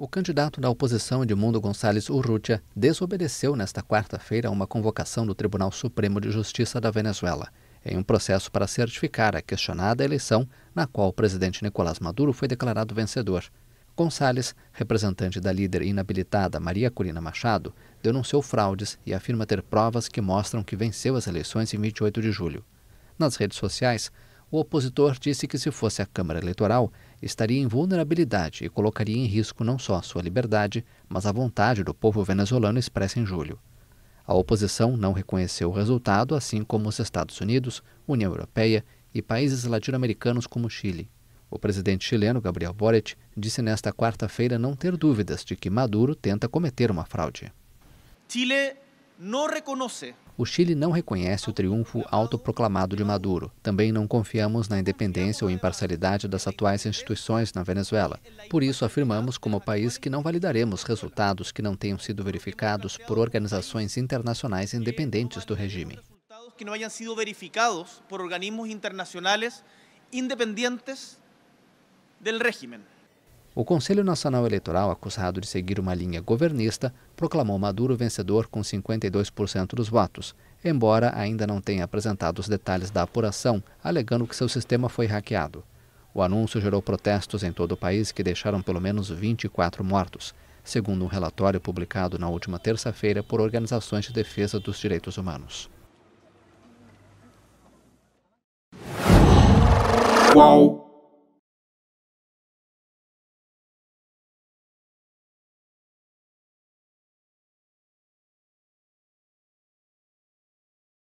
O candidato da oposição Edmundo Gonçalves Urrutia desobedeceu nesta quarta-feira a uma convocação do Tribunal Supremo de Justiça da Venezuela, em um processo para certificar a questionada eleição na qual o presidente Nicolás Maduro foi declarado vencedor. Gonçalves, representante da líder inabilitada Maria Corina Machado, denunciou fraudes e afirma ter provas que mostram que venceu as eleições em 28 de julho. Nas redes sociais, o opositor disse que, se fosse a Câmara Eleitoral, estaria em vulnerabilidade e colocaria em risco não só a sua liberdade, mas a vontade do povo venezuelano expressa em julho. A oposição não reconheceu o resultado, assim como os Estados Unidos, União Europeia e países latino-americanos como Chile. O presidente chileno Gabriel Boric disse nesta quarta-feira não ter dúvidas de que Maduro tenta cometer uma fraude. Chile não reconhece o Chile não reconhece o triunfo autoproclamado de Maduro. Também não confiamos na independência ou imparcialidade das atuais instituições na Venezuela. Por isso, afirmamos como país que não validaremos resultados que não tenham sido verificados por organizações internacionais independentes do regime. que hayan sido verificados por organismos internacionales independientes del régimen. O Conselho Nacional Eleitoral, acusado de seguir uma linha governista, proclamou Maduro vencedor com 52% dos votos, embora ainda não tenha apresentado os detalhes da apuração, alegando que seu sistema foi hackeado. O anúncio gerou protestos em todo o país que deixaram pelo menos 24 mortos, segundo um relatório publicado na última terça-feira por organizações de defesa dos direitos humanos.